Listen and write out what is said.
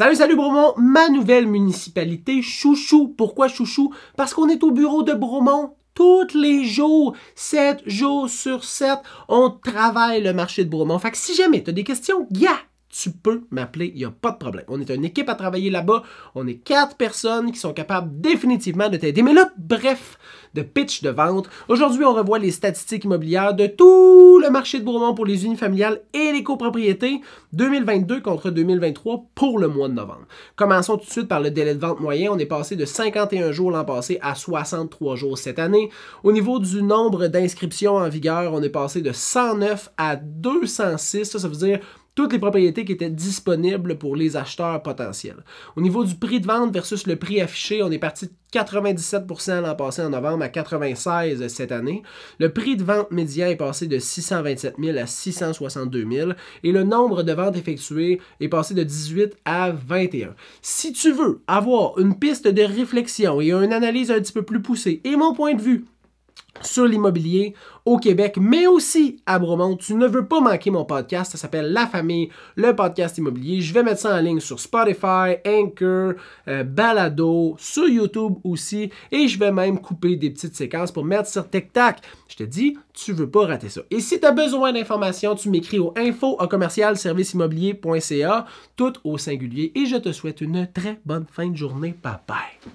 Salut, salut Bromont, ma nouvelle municipalité, Chouchou. Pourquoi Chouchou? Parce qu'on est au bureau de Bromont tous les jours, 7 jours sur 7. On travaille le marché de Bromont. Fait que si jamais tu as des questions, gars, tu peux m'appeler, il n'y a pas de problème. On est une équipe à travailler là-bas, on est quatre personnes qui sont capables définitivement de t'aider. Mais là, bref, de pitch de vente, aujourd'hui on revoit les statistiques immobilières de tout le marché de Bourbon pour les familiales et les copropriétés 2022 contre 2023 pour le mois de novembre. Commençons tout de suite par le délai de vente moyen, on est passé de 51 jours l'an passé à 63 jours cette année. Au niveau du nombre d'inscriptions en vigueur, on est passé de 109 à 206, ça, ça veut dire toutes les propriétés qui étaient disponibles pour les acheteurs potentiels. Au niveau du prix de vente versus le prix affiché, on est parti de 97% l'an passé en novembre à 96 cette année. Le prix de vente médian est passé de 627 000 à 662 000 et le nombre de ventes effectuées est passé de 18 à 21. Si tu veux avoir une piste de réflexion et une analyse un petit peu plus poussée et mon point de vue sur l'immobilier au Québec, mais aussi à Bromont. Tu ne veux pas manquer mon podcast. Ça s'appelle La Famille, le podcast immobilier. Je vais mettre ça en ligne sur Spotify, Anchor, euh, Balado, sur YouTube aussi. Et je vais même couper des petites séquences pour mettre sur TikTok. Je te dis, tu ne veux pas rater ça. Et si tu as besoin d'informations, tu m'écris au info à commercial tout au singulier. Et je te souhaite une très bonne fin de journée. Bye bye.